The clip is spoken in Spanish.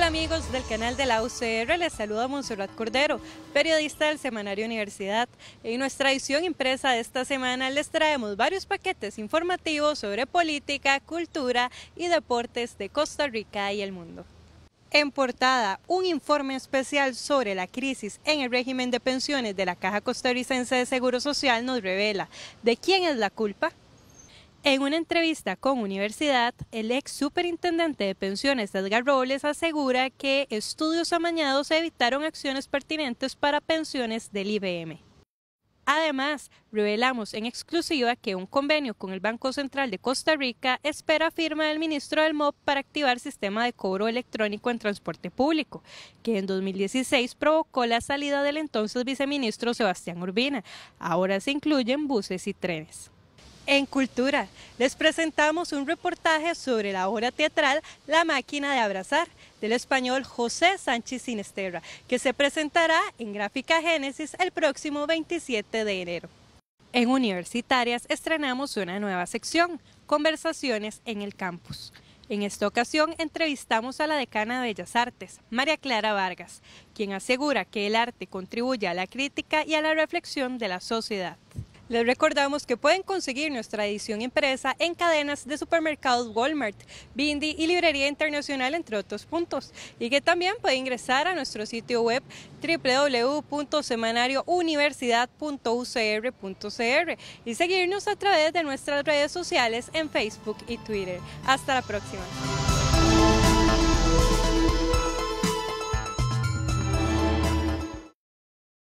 Hola amigos del canal de la UCR, les saluda Monserrat Cordero, periodista del Semanario Universidad. En nuestra edición impresa de esta semana les traemos varios paquetes informativos sobre política, cultura y deportes de Costa Rica y el mundo. En portada, un informe especial sobre la crisis en el régimen de pensiones de la Caja Costarricense de Seguro Social nos revela de quién es la culpa en una entrevista con Universidad, el ex superintendente de pensiones Edgar Robles asegura que estudios amañados evitaron acciones pertinentes para pensiones del IBM. Además, revelamos en exclusiva que un convenio con el Banco Central de Costa Rica espera firma del ministro del MOP para activar sistema de cobro electrónico en transporte público, que en 2016 provocó la salida del entonces viceministro Sebastián Urbina. Ahora se incluyen buses y trenes. En Cultura les presentamos un reportaje sobre la obra teatral La máquina de abrazar del español José Sánchez Sinesterra, que se presentará en Gráfica Génesis el próximo 27 de enero. En Universitarias estrenamos una nueva sección, Conversaciones en el Campus. En esta ocasión entrevistamos a la decana de Bellas Artes, María Clara Vargas, quien asegura que el arte contribuye a la crítica y a la reflexión de la sociedad. Les recordamos que pueden conseguir nuestra edición impresa en cadenas de supermercados Walmart, Bindi y Librería Internacional, entre otros puntos, y que también pueden ingresar a nuestro sitio web www.semanariouniversidad.ucr.cr y seguirnos a través de nuestras redes sociales en Facebook y Twitter. Hasta la próxima.